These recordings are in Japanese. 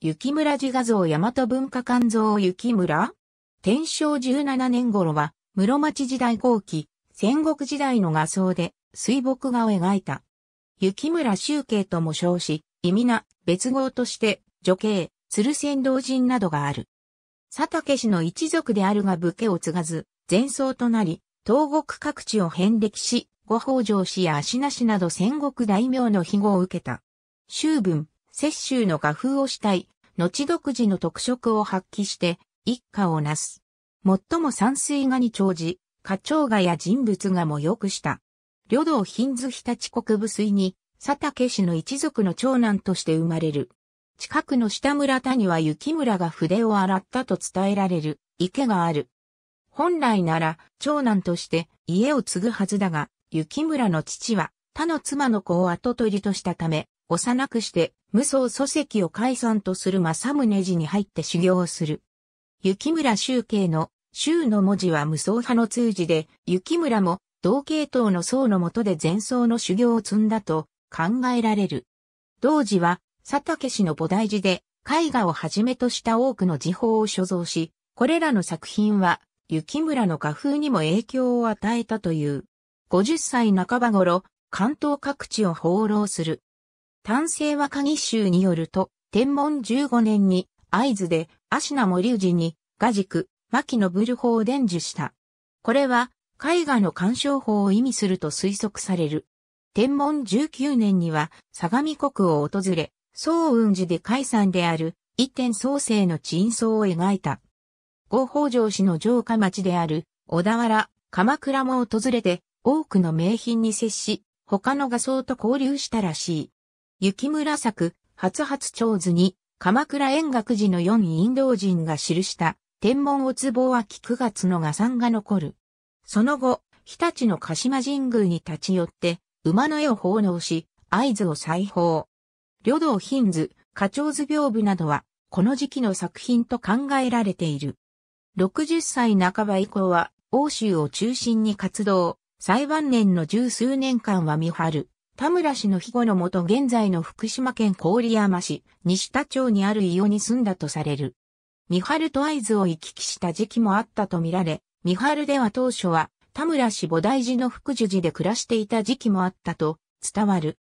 雪村自画像大和文化館像雪村天正17年頃は、室町時代後期、戦国時代の画像で、水墨画を描いた。雪村周慶とも称し、意味な別号として、女系、鶴仙道人などがある。佐竹氏の一族であるが武家を継がず、前奏となり、東国各地を遍歴し、五北条氏や足名氏など戦国大名の庇護を受けた。修文、雪舟の画風をしたい、後独自の特色を発揮して、一家をなす。最も山水画に長寿、花鳥画や人物画も良くした。旅道賓主日立国武水に、佐竹氏の一族の長男として生まれる。近くの下村田には幸村が筆を洗ったと伝えられる池がある。本来なら長男として家を継ぐはずだが、幸村の父は他の妻の子を跡取りとしたため、幼くして、無双祖籍を解散とする正宗寺に入って修行をする。雪村宗慶の、宗の文字は無双派の通字で、雪村も同系統の僧のもとで前僧の修行を積んだと考えられる。同時は、佐竹氏の菩提寺で、絵画をはじめとした多くの時報を所蔵し、これらの作品は、雪村の画風にも影響を与えたという。50歳半ば頃、関東各地を放浪する。丹精和歌義集によると、天文15年に、合図で、足名森氏に、画軸、牧野ブル法を伝授した。これは、絵画の鑑賞法を意味すると推測される。天文19年には、相模国を訪れ、宋雲寺で解山である、一点創生の鎮相を描いた。五宝城市の城下町である、小田原、鎌倉も訪れて、多くの名品に接し、他の画像と交流したらしい。雪村作、初初長図に、鎌倉円覚寺の四インド人が記した、天文おつぼは9月の画賛が残る。その後、日立の鹿島神宮に立ち寄って、馬の絵を奉納し、合図を再訪。旅道品図、花鳥図屏風などは、この時期の作品と考えられている。60歳半ば以降は、欧州を中心に活動、最晩年の十数年間は見張る。田村氏の庇護のもと現在の福島県郡山市、西田町にある伊予に住んだとされる。三春と合図を行き来した時期もあったとみられ、三春では当初は田村氏菩提寺の福寿寺で暮らしていた時期もあったと伝わる。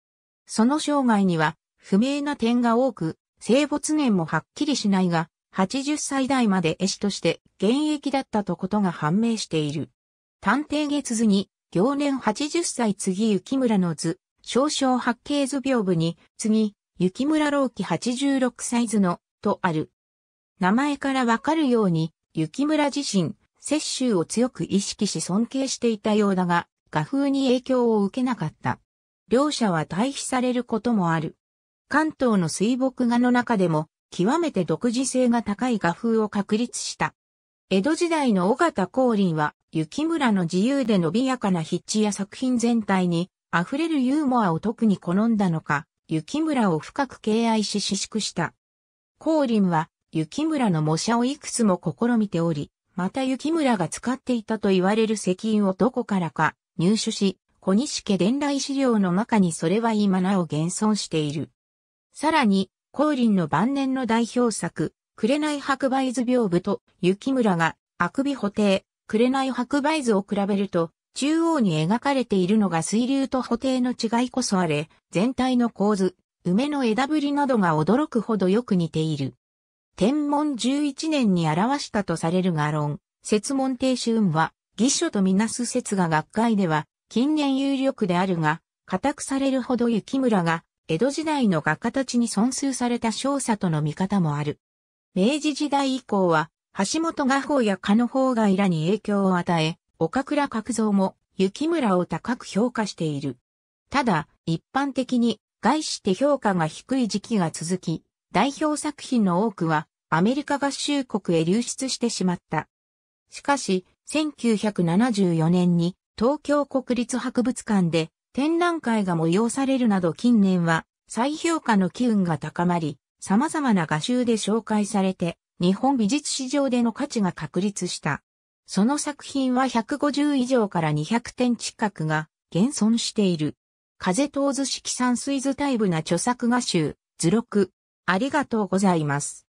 その生涯には不明な点が多く、生没年もはっきりしないが、80歳代まで絵師として現役だったとことが判明している。探偵月図に、行年80歳次雪村の図、少々八景図屏風に、次、雪村老記86イズの、とある。名前からわかるように、雪村自身、雪舟を強く意識し尊敬していたようだが、画風に影響を受けなかった。両者は対比されることもある。関東の水墨画の中でも、極めて独自性が高い画風を確立した。江戸時代の尾形光琳は、雪村の自由で伸びやかな筆致や作品全体に、溢れるユーモアを特に好んだのか、雪村を深く敬愛し私縮した。光琳は、雪村の模写をいくつも試みており、また雪村が使っていたと言われる石印をどこからか入手し、小西家伝来資料の中にそれは今なお現存している。さらに、光琳の晩年の代表作、紅白梅図屏風と雪村が、あくび補定、紅白梅図を比べると、中央に描かれているのが水流と補定の違いこそあれ、全体の構図、梅の枝ぶりなどが驚くほどよく似ている。天文11年に表したとされる画論、説問定運は、義書とみなす説が学会では、近年有力であるが、固くされるほど雪村が、江戸時代の画家たちに尊崇された少佐との見方もある。明治時代以降は、橋本画法や加野法外らに影響を与え、岡倉角蔵も雪村を高く評価している。ただ、一般的に資って評価が低い時期が続き、代表作品の多くはアメリカ合衆国へ流出してしまった。しかし、1974年に東京国立博物館で展覧会が催されるなど近年は再評価の機運が高まり、様々な画集で紹介されて、日本美術史上での価値が確立した。その作品は150以上から200点近くが現存している。風通図式山水図タイブな著作画集、図録。ありがとうございます。